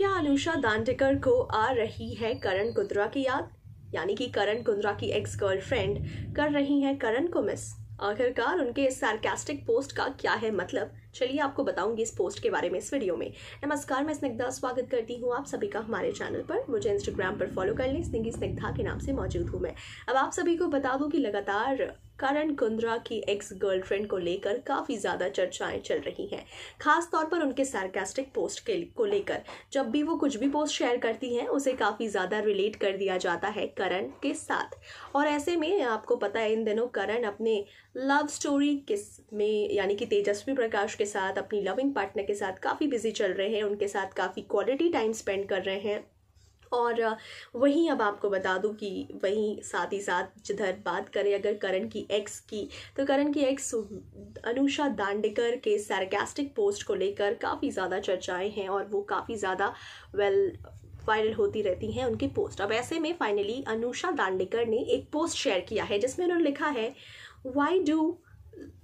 क्या अनुषा दांडेकर को आ रही है करण कुंद्रा की याद यानी कि करण कुंद्रा की एक्स गर्लफ्रेंड कर रही है करण को मिस आखिरकार उनके इस सार्केस्टिक पोस्ट का क्या है मतलब चलिए आपको बताऊंगी इस पोस्ट के बारे में इस वीडियो में नमस्कार मैं स्निग्धा स्वागत करती हूँ आप सभी का हमारे चैनल पर मुझे इंस्टाग्राम पर फॉलो कर लें स्निगी स्निग्धा के नाम से मौजूद हूँ मैं अब आप सभी को बता दूँ कि लगातार करण कुंद्रा की एक्स गर्लफ्रेंड को लेकर काफ़ी ज़्यादा चर्चाएं चल रही हैं खास तौर पर उनके सार्केस्टिक पोस्ट के को लेकर जब भी वो कुछ भी पोस्ट शेयर करती हैं उसे काफ़ी ज़्यादा रिलेट कर दिया जाता है करण के साथ और ऐसे में आपको पता है इन दिनों करण अपने लव स्टोरी किस में यानी कि तेजस्वी प्रकाश के साथ अपनी लविंग पार्टनर के साथ काफ़ी बिजी चल रहे हैं उनके साथ काफ़ी क्वालिटी टाइम स्पेंड कर रहे हैं और वहीं अब आपको बता दूं कि वहीं साथ ही साथ जिधर बात करें अगर करण की एक्स की तो करण की एक्स अनुषा दांडेकर के सरकास्टिक पोस्ट को लेकर काफ़ी ज़्यादा चर्चाएं हैं और वो काफ़ी ज़्यादा वेल वायरल होती रहती हैं उनकी पोस्ट अब ऐसे में फाइनली अनुषा दांडेकर ने एक पोस्ट शेयर किया है जिसमें उन्होंने लिखा है why do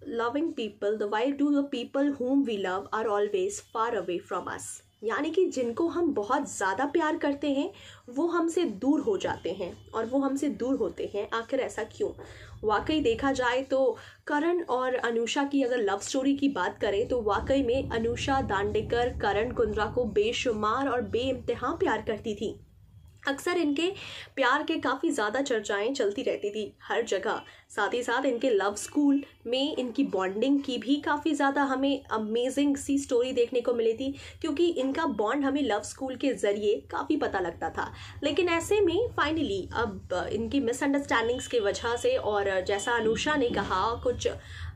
loving people the why do the people whom we love are always far away from us यानी कि जिनको हम बहुत ज़्यादा प्यार करते हैं वो हमसे दूर हो जाते हैं और वो हमसे दूर होते हैं आखिर ऐसा क्यों वाकई देखा जाए तो करण और अनुषा की अगर लव स्टोरी की बात करें तो वाकई में अनुषा दांडेकर करण कुंद्रा को बेशुमार और बेइंतहा प्यार करती थी अक्सर इनके प्यार के काफ़ी ज़्यादा चर्चाएं चलती रहती थी हर जगह साथ ही साथ इनके लव स्कूल में इनकी बॉन्डिंग की भी काफ़ी ज़्यादा हमें अमेजिंग सी स्टोरी देखने को मिली थी क्योंकि इनका बॉन्ड हमें लव स्कूल के ज़रिए काफ़ी पता लगता था लेकिन ऐसे में फाइनली अब इनकी मिसअंडरस्टैंडिंग्स की वजह से और जैसा अनुषा ने कहा कुछ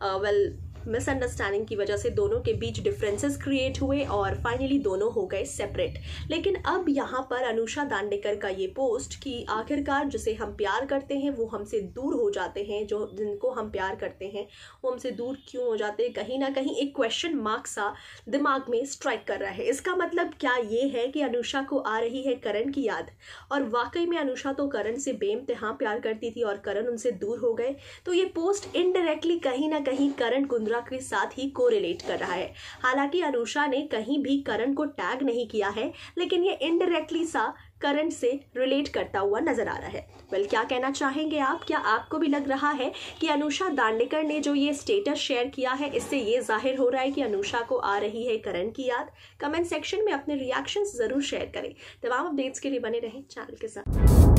वेल uh, मिसअंडरस्टैंडिंग की वजह से दोनों के बीच डिफरेंसेस क्रिएट हुए और फाइनली दोनों हो गए सेपरेट लेकिन अब यहाँ पर अनुषा दांडेकर का ये पोस्ट कि आखिरकार जिसे हम प्यार करते हैं वो हमसे दूर हो जाते हैं जो जिनको हम प्यार करते हैं वो हमसे दूर क्यों हो जाते हैं कहीं ना कहीं एक क्वेश्चन मार्क सा दिमाग में स्ट्राइक कर रहा है इसका मतलब क्या ये है कि अनुषा को आ रही है करण की याद और वाकई में अनुषा तो करण से बेमतहा प्यार करती थी और करण उनसे दूर हो गए तो ये पोस्ट इनडायरेक्टली कहीं ना कहीं करण कुंद्र बांद्रा के साथ ही कोरिलेट कर रहा है हालांकि अनुषा ने कहीं भी करण को टैग नहीं किया है लेकिन ये इनडायरेक्टली सा करण से रिलेट करता हुआ नजर आ रहा है वेल क्या कहना चाहेंगे आप क्या आपको भी लग रहा है कि अनुषा दांडेकर ने जो ये स्टेटस शेयर किया है इससे ये जाहिर हो रहा है कि अनुषा को आ रही है करण की याद कमेंट सेक्शन में अपने रिएक्शंस जरूर शेयर करें तमाम अपडेट्स के लिए बने रहें चैनल के साथ